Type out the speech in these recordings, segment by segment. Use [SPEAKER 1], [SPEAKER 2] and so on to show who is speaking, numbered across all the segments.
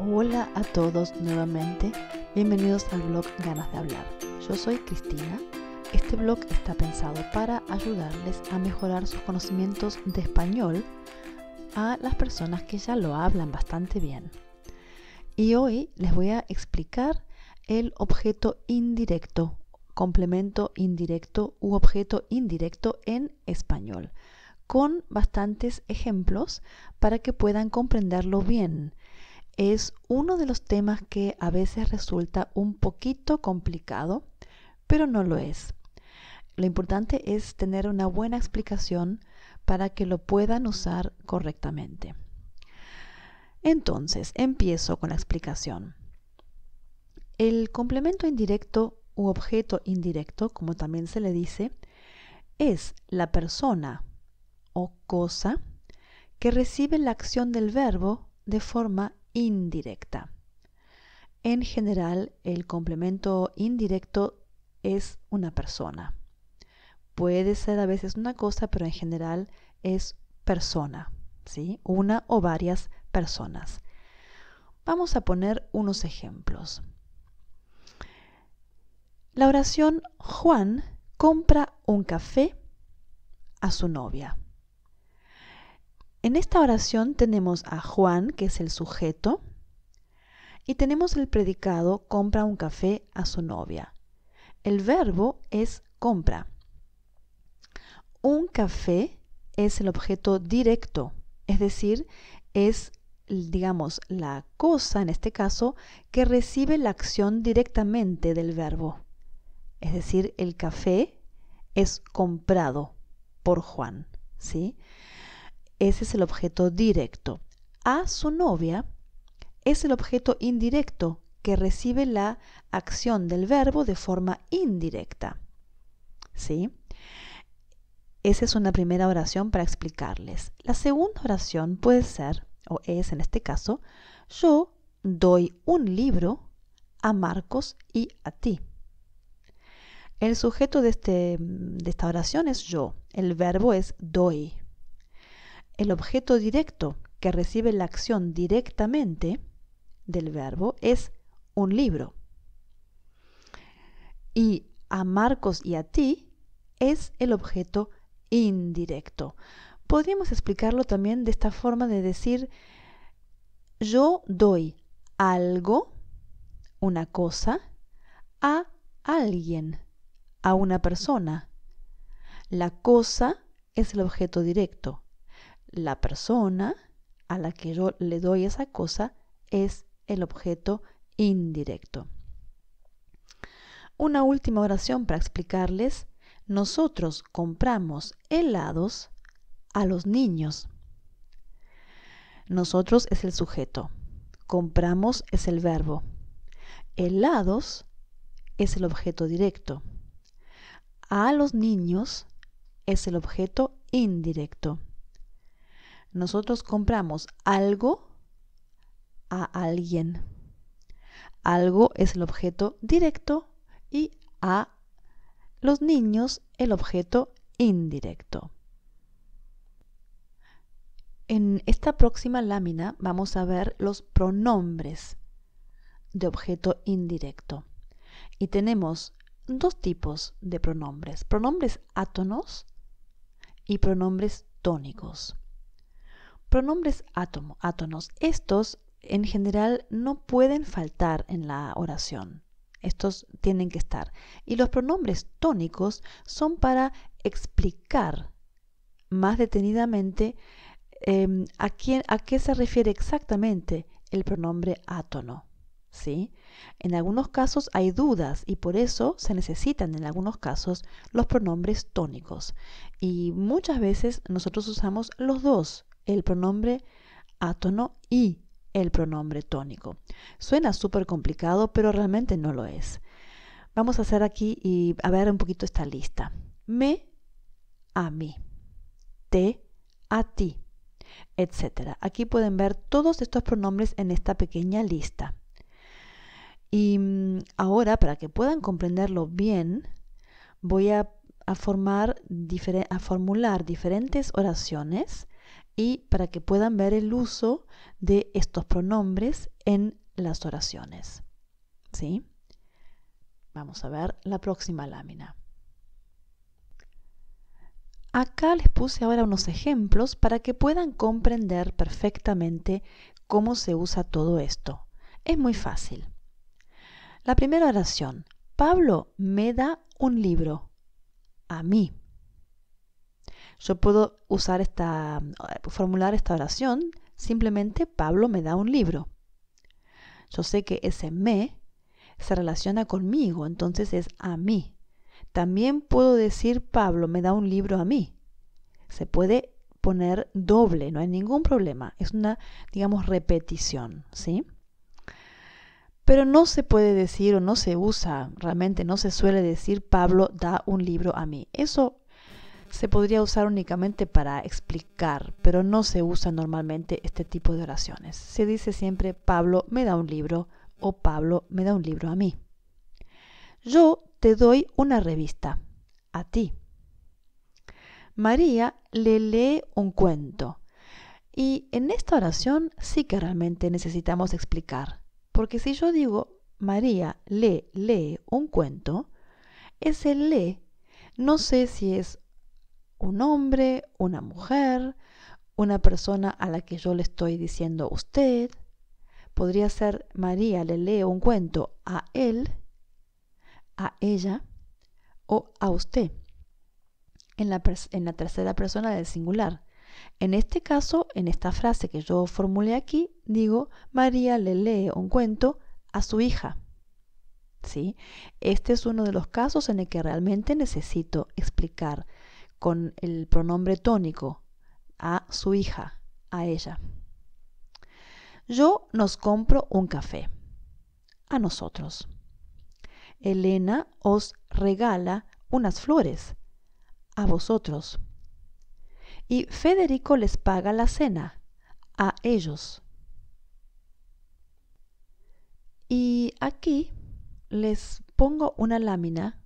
[SPEAKER 1] Hola a todos nuevamente, bienvenidos al blog Ganas de Hablar. Yo soy Cristina. Este blog está pensado para ayudarles a mejorar sus conocimientos de español a las personas que ya lo hablan bastante bien. Y hoy les voy a explicar el objeto indirecto, complemento indirecto u objeto indirecto en español, con bastantes ejemplos para que puedan comprenderlo bien es uno de los temas que a veces resulta un poquito complicado, pero no lo es. Lo importante es tener una buena explicación para que lo puedan usar correctamente. Entonces, empiezo con la explicación. El complemento indirecto u objeto indirecto, como también se le dice, es la persona o cosa que recibe la acción del verbo de forma indirecta. En general, el complemento indirecto es una persona. Puede ser a veces una cosa, pero en general es persona, ¿sí? Una o varias personas. Vamos a poner unos ejemplos. La oración Juan compra un café a su novia. En esta oración tenemos a Juan, que es el sujeto, y tenemos el predicado compra un café a su novia. El verbo es compra. Un café es el objeto directo, es decir, es digamos, la cosa, en este caso, que recibe la acción directamente del verbo. Es decir, el café es comprado por Juan, ¿sí? Ese es el objeto directo. A su novia es el objeto indirecto que recibe la acción del verbo de forma indirecta. ¿Sí? Esa es una primera oración para explicarles. La segunda oración puede ser, o es en este caso, yo doy un libro a Marcos y a ti. El sujeto de, este, de esta oración es yo, el verbo es doy el objeto directo que recibe la acción directamente del verbo es un libro. Y a Marcos y a ti es el objeto indirecto. Podríamos explicarlo también de esta forma de decir, yo doy algo, una cosa, a alguien, a una persona. La cosa es el objeto directo la persona a la que yo le doy esa cosa es el objeto indirecto. Una última oración para explicarles. Nosotros compramos helados a los niños. Nosotros es el sujeto. Compramos es el verbo. Helados es el objeto directo. A los niños es el objeto indirecto. Nosotros compramos algo a alguien. Algo es el objeto directo y a los niños el objeto indirecto. En esta próxima lámina vamos a ver los pronombres de objeto indirecto. Y tenemos dos tipos de pronombres, pronombres átonos y pronombres tónicos. Pronombres átomo, átonos. Estos en general no pueden faltar en la oración. Estos tienen que estar. Y los pronombres tónicos son para explicar más detenidamente em, a, qué se refiere exactamente el pronombre átono. ¿sí? En algunos casos hay dudas y por eso se necesitan en algunos casos los pronombres tónicos. Y muchas veces nosotros usamos los dos el pronombre átono y el pronombre tónico. Suena súper complicado, pero realmente no lo es. Vamos a hacer aquí y a ver un poquito esta lista. Me a mí, te a ti, etcétera. Aquí pueden ver todos estos pronombres en esta pequeña lista. Y mm, ahora, para que puedan comprenderlo bien, voy a, a formar a formular diferentes oraciones y para que puedan ver el uso de estos pronombres en las oraciones. ¿Sí? Vamos a ver la próxima lámina. Acá les puse ahora unos ejemplos para que puedan comprender perfectamente cómo se usa todo esto. Es muy fácil. La primera oración. Pablo me da un libro. A mí. Yo puedo usar esta, eh, formular esta oración, simplemente Pablo me da un libro. Yo sé que ese me se relaciona conmigo, entonces es a mí. También puedo decir Pablo me da un libro a mí. Se puede poner doble, no hay ningún problema. Es una, digamos, repetición, ¿sí? Pero no se puede decir o no se usa, realmente no se suele decir Pablo da un libro a mí. Eso se podría usar únicamente para explicar, pero no se usa normalmente este tipo de oraciones. Se dice siempre Pablo me da un libro o Pablo me da un libro a mí. Yo te doy una revista, a ti. María le lee un cuento. Y en esta oración sí que realmente necesitamos explicar, porque si yo digo María le lee un cuento, ese le no sé si es un hombre, una mujer, una persona a la que yo le estoy diciendo usted. Podría ser María le lee un cuento a él, a ella o a usted. En la, tercera persona del singular. En este caso, en esta frase que yo formulé aquí, digo, María le lee un cuento a su hija. ¿Sí? Este es uno de los casos en el que realmente necesito explicar con el pronombre tónico a su hija, a ella. Yo nos compro un café. A nosotros. Elena os regala unas flores. A vosotros. Y Federico les paga la cena. A ellos. Y aquí les pongo una lámina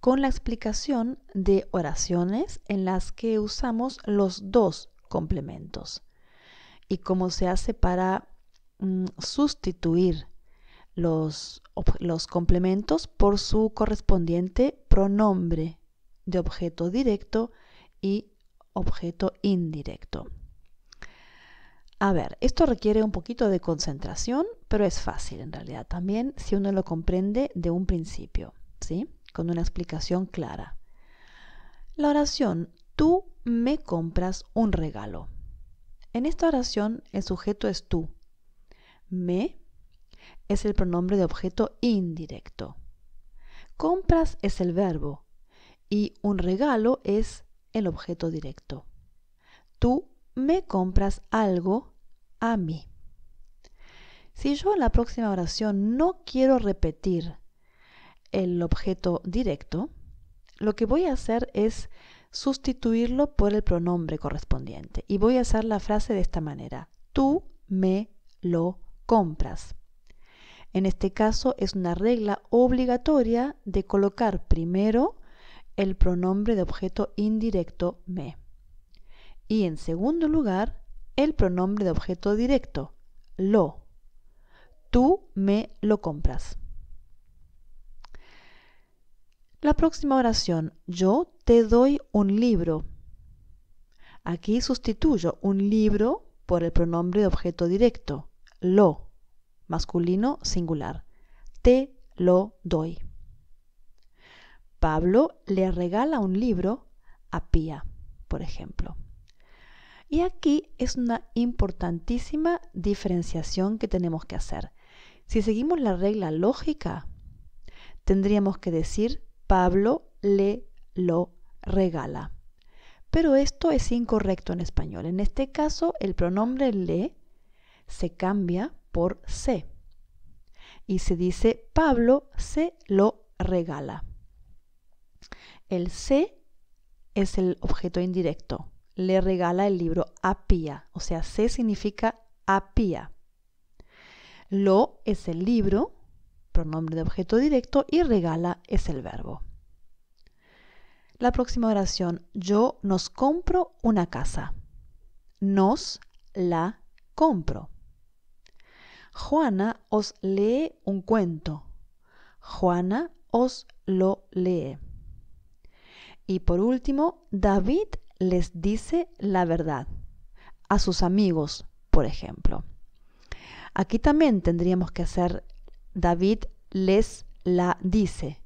[SPEAKER 1] con la explicación de oraciones en las que usamos los dos complementos y cómo se hace para mm, sustituir los, los complementos por su correspondiente pronombre de objeto directo y objeto indirecto. A ver, esto requiere un poquito de concentración, pero es fácil en realidad también si uno lo comprende de un principio, ¿sí? con una explicación clara. La oración, tú me compras un regalo. En esta oración el sujeto es tú. Me es el pronombre de objeto indirecto. Compras es el verbo y un regalo es el objeto directo. Tú me compras algo a mí. Si yo en la próxima oración no quiero repetir el objeto directo, lo que voy a hacer es sustituirlo por el pronombre correspondiente. Y voy a hacer la frase de esta manera. Tú me lo compras. En este caso es una regla obligatoria de colocar primero el pronombre de objeto indirecto me. Y en segundo lugar, el pronombre de objeto directo, lo. Tú me lo compras. La próxima oración, yo te doy un libro. Aquí sustituyo un libro por el pronombre de objeto directo, lo, masculino singular. Te lo doy. Pablo le regala un libro a Pía, por ejemplo. Y aquí es una importantísima diferenciación que tenemos que hacer. Si seguimos la regla lógica, tendríamos que decir Pablo le lo regala. Pero esto es incorrecto en español. En este caso, el pronombre le se cambia por se. Y se dice Pablo se lo regala. El se es el objeto indirecto. Le regala el libro a Pía. O sea, se significa a Pía. Lo es el libro pronombre de objeto directo y regala es el verbo. La próxima oración, yo nos compro una casa. Nos la compro. Juana os lee un cuento. Juana os lo lee. Y por último, David les dice la verdad a sus amigos, por ejemplo. Aquí también tendríamos que hacer David les la dice.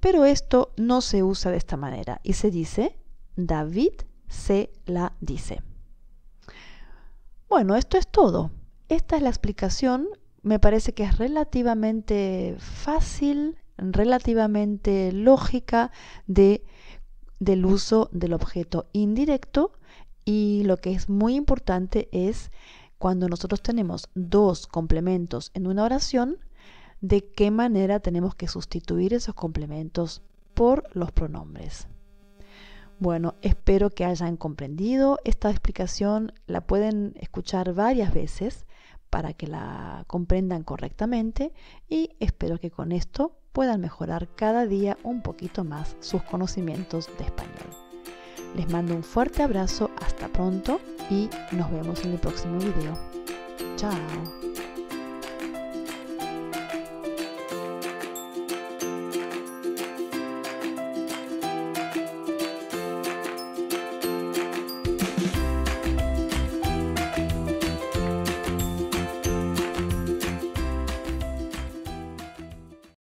[SPEAKER 1] Pero esto no se usa de esta manera y se dice, David se la dice. Bueno, esto es todo. Esta es la explicación. Me parece que es relativamente fácil, relativamente lógica del uso del objeto indirecto y lo que es muy importante es cuando nosotros tenemos dos complementos en una oración, de qué manera tenemos que sustituir esos complementos por los pronombres. Bueno, espero que hayan comprendido. Esta explicación la pueden escuchar varias veces para que la comprendan correctamente y espero que con esto puedan mejorar cada día un poquito más sus conocimientos de español. Les mando un fuerte abrazo, hasta pronto y nos vemos en el próximo video. Chao.